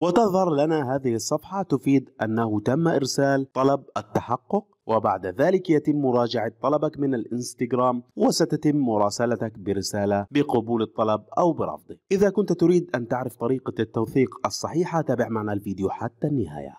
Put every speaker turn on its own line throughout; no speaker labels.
وتظهر لنا هذه الصفحة تفيد أنه تم إرسال طلب التحقق وبعد ذلك يتم مراجعة طلبك من الانستغرام وستتم مراسلتك برسالة بقبول الطلب أو برفضه إذا كنت تريد أن تعرف طريقة التوثيق الصحيحة تابع معنا الفيديو حتى النهاية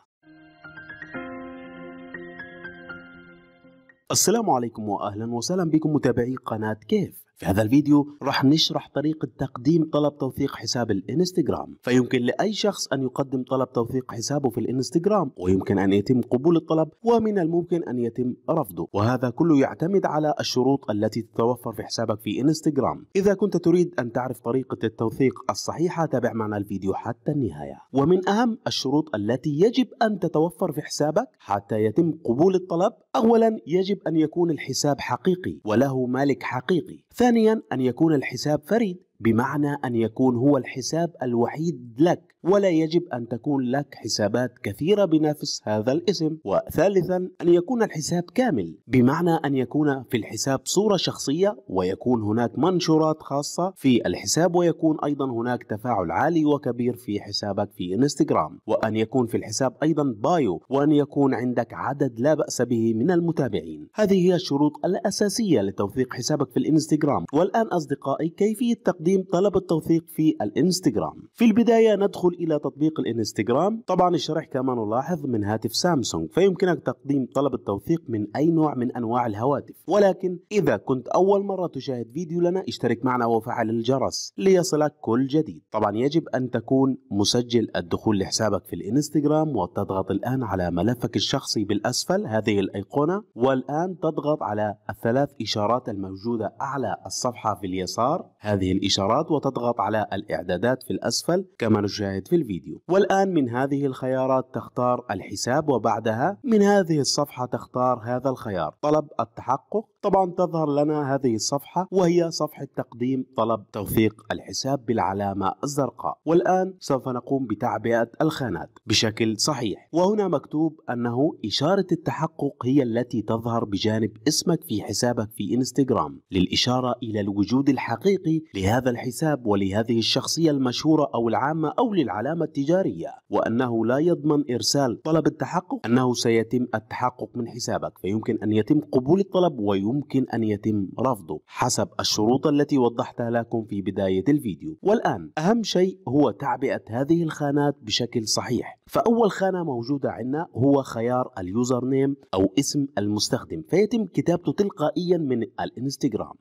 السلام عليكم واهلا وسهلا بكم متابعي قناه كيف في هذا الفيديو راح نشرح طريقة تقديم طلب توثيق حساب الانستغرام فيمكن لأي شخص أن يقدم طلب توثيق حسابه في الانستغرام ويمكن أن يتم قبول الطلب ومن الممكن أن يتم رفضه وهذا كله يعتمد على الشروط التي تتوفر في حسابك في انستغرام إذا كنت تريد أن تعرف طريقة التوثيق الصحيحة تابع معنا الفيديو حتى النهاية ومن أهم الشروط التي يجب أن تتوفر في حسابك حتى يتم قبول الطلب أولا يجب أن يكون الحساب حقيقي وله مالك حقيقي ثانيا أن يكون الحساب فريد بمعنى ان يكون هو الحساب الوحيد لك ولا يجب ان تكون لك حسابات كثيره بنفس هذا الاسم وثالثا ان يكون الحساب كامل بمعنى ان يكون في الحساب صوره شخصيه ويكون هناك منشورات خاصه في الحساب ويكون ايضا هناك تفاعل عالي وكبير في حسابك في انستغرام وان يكون في الحساب ايضا بايو وان يكون عندك عدد لا باس به من المتابعين هذه هي الشروط الاساسيه لتوثيق حسابك في الانستغرام والان اصدقائي كيفيه تقديم تقديم طلب التوثيق في الانستغرام في البداية ندخل إلى تطبيق الانستغرام طبعا الشرح كما نلاحظ من هاتف سامسونج فيمكنك تقديم طلب التوثيق من أي نوع من أنواع الهواتف ولكن إذا كنت أول مرة تشاهد فيديو لنا اشترك معنا وفعل الجرس ليصلك كل جديد طبعا يجب أن تكون مسجل الدخول لحسابك في الانستغرام وتضغط الآن على ملفك الشخصي بالأسفل هذه الأيقونة والآن تضغط على الثلاث إشارات الموجودة أعلى الصفحة في اليسار هذه الإشارات الإشارات وتضغط على الإعدادات في الأسفل كما نشاهد في الفيديو والآن من هذه الخيارات تختار الحساب وبعدها من هذه الصفحة تختار هذا الخيار طلب التحقق طبعا تظهر لنا هذه الصفحة وهي صفحة تقديم طلب توثيق الحساب بالعلامة الزرقاء والآن سوف نقوم بتعبئة الخانات بشكل صحيح وهنا مكتوب أنه إشارة التحقق هي التي تظهر بجانب اسمك في حسابك في إنستغرام للإشارة إلى الوجود الحقيقي لهذا لهذا الحساب ولهذه الشخصية المشهورة أو العامة أو للعلامة التجارية وأنه لا يضمن إرسال طلب التحقق أنه سيتم التحقق من حسابك فيمكن أن يتم قبول الطلب ويمكن أن يتم رفضه حسب الشروط التي وضحتها لكم في بداية الفيديو والآن أهم شيء هو تعبئة هذه الخانات بشكل صحيح فأول خانة موجودة عندنا هو خيار اليوزر نيم أو اسم المستخدم فيتم كتابته تلقائيا من الانستغرام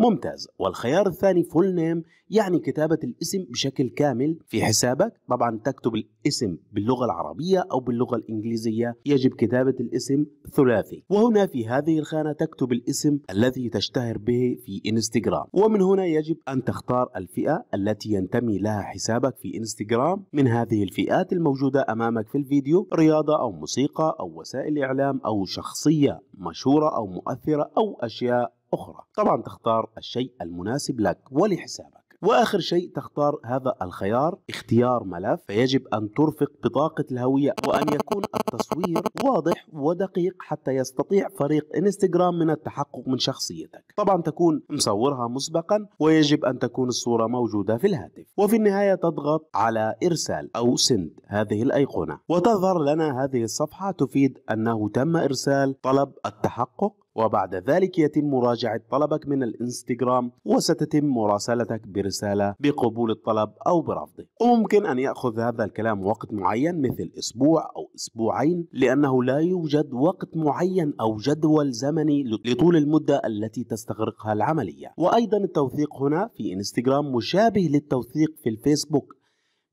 ممتاز والخيار الثاني فول نيم يعني كتابة الاسم بشكل كامل في حسابك طبعا تكتب الاسم باللغة العربية أو باللغة الإنجليزية يجب كتابة الاسم ثلاثي وهنا في هذه الخانة تكتب الاسم الذي تشتهر به في انستغرام ومن هنا يجب أن تختار الفئة التي ينتمي لها حسابك في انستغرام من هذه الفئات الموجودة أمامك في الفيديو رياضة أو موسيقى أو وسائل إعلام أو شخصية مشهورة أو مؤثرة أو أشياء أخرى طبعا تختار الشيء المناسب لك ولحسابك واخر شيء تختار هذا الخيار اختيار ملف فيجب ان ترفق بطاقه الهويه وان يكون التصوير واضح ودقيق حتى يستطيع فريق انستغرام من التحقق من شخصيتك طبعا تكون مصورها مسبقا ويجب ان تكون الصوره موجوده في الهاتف وفي النهايه تضغط على ارسال او سند هذه الايقونه وتظهر لنا هذه الصفحه تفيد انه تم ارسال طلب التحقق وبعد ذلك يتم مراجعة طلبك من الانستجرام وستتم مراسلتك برسالة بقبول الطلب أو برفضه وممكن أن يأخذ هذا الكلام وقت معين مثل أسبوع أو أسبوعين لأنه لا يوجد وقت معين أو جدول زمني لطول المدة التي تستغرقها العملية وأيضا التوثيق هنا في انستجرام مشابه للتوثيق في الفيسبوك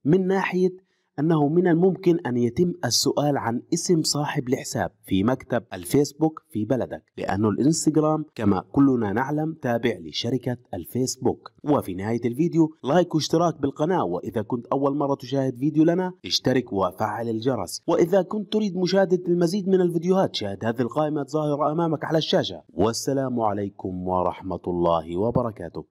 من ناحية أنه من الممكن أن يتم السؤال عن اسم صاحب الحساب في مكتب الفيسبوك في بلدك لأن الإنستغرام كما كلنا نعلم تابع لشركة الفيسبوك وفي نهاية الفيديو لايك واشتراك بالقناة وإذا كنت أول مرة تشاهد فيديو لنا اشترك وفعل الجرس وإذا كنت تريد مشاهدة المزيد من الفيديوهات شاهد هذه القائمة ظاهرة أمامك على الشاشة والسلام عليكم ورحمة الله وبركاته